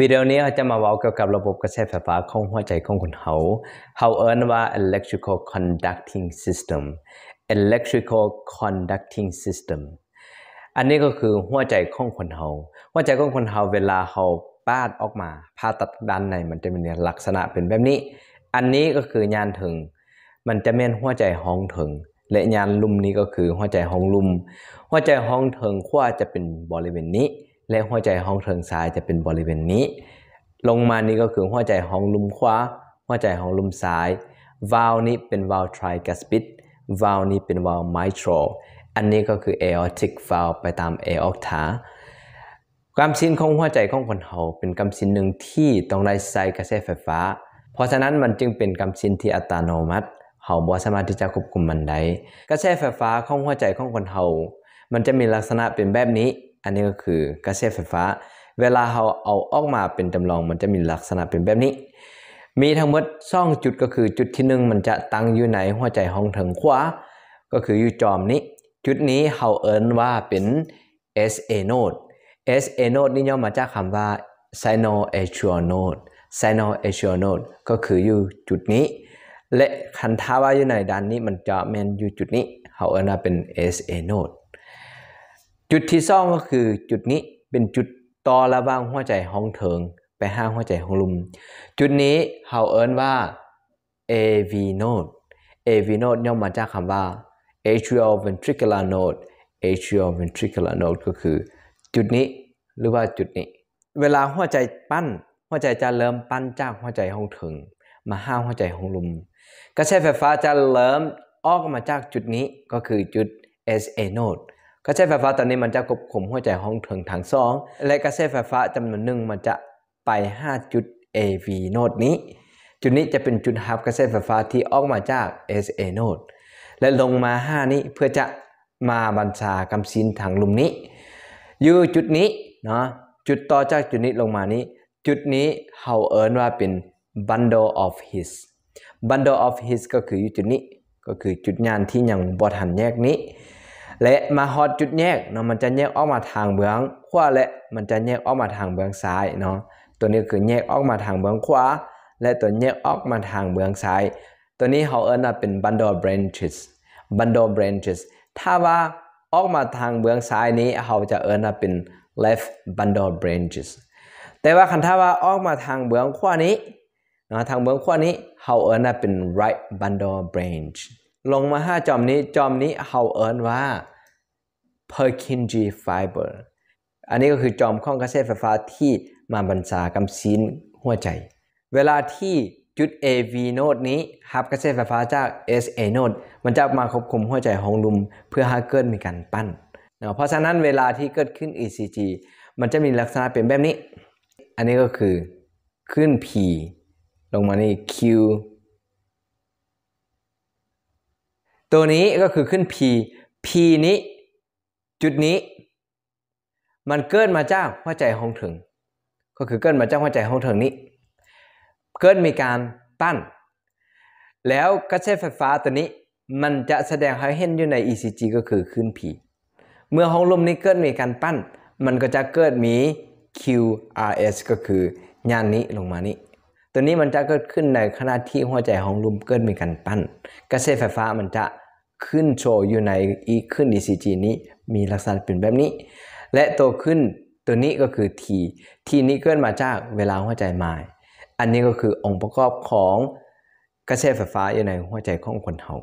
วิดีโอนี้เราจะมาว่าเกี่ยวกับระบบกระแสไฟฟ้าของหัวใจของคนเฮาเฮาเอิ้นว่า electrical conducting system electrical conducting system อันนี้ก็คือหัวใจของคนเฮาหัวใจของคนเฮาเวลาเฮาปาดออกมาผ่าตัดด้านในมันจะมีลักษณะเป็นแบบนี้ อันนี้ก็คือยานถึง มันจะแม่นหัวใจห้องถึง และยานลุ่มนี้ก็คือหัวใจห้องลุ่ม หัวใจห้องถึงขั้วจะเป็นบริเวณนี้และหัวใจห้องเทิงซ้ายจะเป็นบริเวณนี้ ลงมานี่ก็คือหัวใจห้องลุมขวาหัวใจห้องลุมซ้าย วาลนี้เป็นวาลทริกัสปิดวาลนี้เป็นวาลไมโทรอันนี้ก็คือเอออติกวาลไปตามเ aorta กำสินของหัวใจของคนเฮาเป็นกำสินหนึ่งที่ต้องได้ใส่กระแสไฟฟ้า เพราะฉะนั้นมันจึงเป็นกำสินที่อัตโนมัติเฮาบ่สามารถที่จะควบคุมมันได้กระแสไฟฟ้าของหัวใจของคนเฮามันจะมีลักษณะเป็นแบบนี้อันนี้ก็คือกระแสไฟฟ้า เวลาเราเอาออกมาเป็นจำลองมันจะมีลักษณะเป็นแบบนี้ มีทั้งหมดซ่องจุดก็คือจุดที่หนึ่งมันจะตั้งอยู่ในหัวใจห้องถิงขวา ก็คืออยู่จอมนี้ จุดนี้เขาเอิ้นว่าเป็น SA node SA node นี่ย่อมาจากคำว่า sinoatrial node sinoatrial node ก็คืออยู่จุดนี้ และคันท้าว่าอยู่ในด้านนี้มันจะแมนอยู่จุดนี้เขาเอิ้นว่าเป็น SA node จุดที่ซ่องก็คือจุดนี้เป็นจุดต่อระหว่างหัวใจห้องเถิงไปห้างหัวใจของลุม จุดนี้เขาเอิ้นว่า AV node AV node ย่อมมาจากคำว่า atrial ventricular node atrial ventricular node ก็คือจุดนี้หรือว่าจุดนี้ เวลาหัวใจปั้นหัวใจจะเริ่มปั้นจากหัวใจห้องถึงมาห้างหัวใจของลุม กระแสไฟฟ้าจะเริ่มออกมาจากจุดนี้ก็คือจุด SA node กระแสไฟฟ้าตอนนี้มันจะกบขุมหัวใจของถึงถังสอง และกระแสไฟฟ้าจำนวนหนึ่งมันจะไป5จุด AV โนดนี้จุดนี้จะเป็นจุดฮับกระแสไฟฟ้าที่ออกมาจาก SA โนดและลงมา 5 นี้เพื่อจะมาบรรชากำซินถังลุมนี้อยู่จุดนี้เนาะจุดต่อจากจุดนี้ลงมานี้ จุดนี้เขาเอิญนว่าเป็น bundle of his bundle of his ก็คืออยู่จุดนี้ก็คือจุดงานที่ยังบอทันแยกนี้และมาฮอตจุดแยกเนาะมันจะแยกออกมาทางเบื้องขวาและมันจะแยกออกมาทางเบื้องซ้ายเนาะตัวนี้คือแยกออกมาทางเบื้องขวา และตัวแยกออกมาทางเบื้องซ้าย ตัวนี้เขาเอิ้นว่าเป็น bundle branches bundle branches ถ้าว่าออกมาทางเบื้องซ้ายนี้เขาจะเอิ้นว่าเป็น left bundle branches แต่ว่าคันถ้าว่าออกมาทางเบื้องขวานี้นะทางเบื้องขวานี้เขาเอิ้นว่าเป็น right bundle branch ลงมาห้าจอมนี้จอมนี้เขาเอิญว่า p e r k i n G e Fiber อันนี้ก็คือจอมข้องกระแสไฟฟ้าที่มาบรรจากำซีนหัวใจ เวลาที่จุด AV โนดนี้ฮับกระแสไฟฟ้าจาก SA โนดมันจะมาควบคุมหัวใจของลุม เพื่อให้เกิดมีการปั้นเนะเพราะฉะนั้นเวลาที่เกิดขึ้น ECG มันจะมีลักษณะเป็นแบบนี้ อันนี้ก็คือขึ้น P ลงมานี่ Q ตัวนี้ก็คือขึ้น P P นี้ จุดนี้ มันเกิดมาจากหัวใจห้องถึงก็คือเกิดมาจากหัวใจห้องถึงนี้ เกิดมีการตั้น แล้วกระแสไฟฟ้าตัวนี้มันจะแสดงให้เห็นอยู่ใน ECG ก็คือขึ้น P เมื่อห้องลมนี้เกิดมีการปั้นมันก็จะเกิดมี QRS ก็คือยานนี้ลงมานี้ ตัวนี้มันจะเกิดขึ้นในขณะที่หัวใจห้องลุมเกิดมีการปั้นกระแสไฟฟ้ามันจะขึ้นโชว์อยู่ในอีขึ้น ECG นี้มีลักษณะเป็นแบบนี้ และตัวขึ้นตัวนี้ก็คือ T T นี้เกิดมาจากเวลาหัวใจมาย อันนี้ก็คือองค์ประกอบของกระแสไฟฟ้าอยู่ในหัวใจของคนเฮา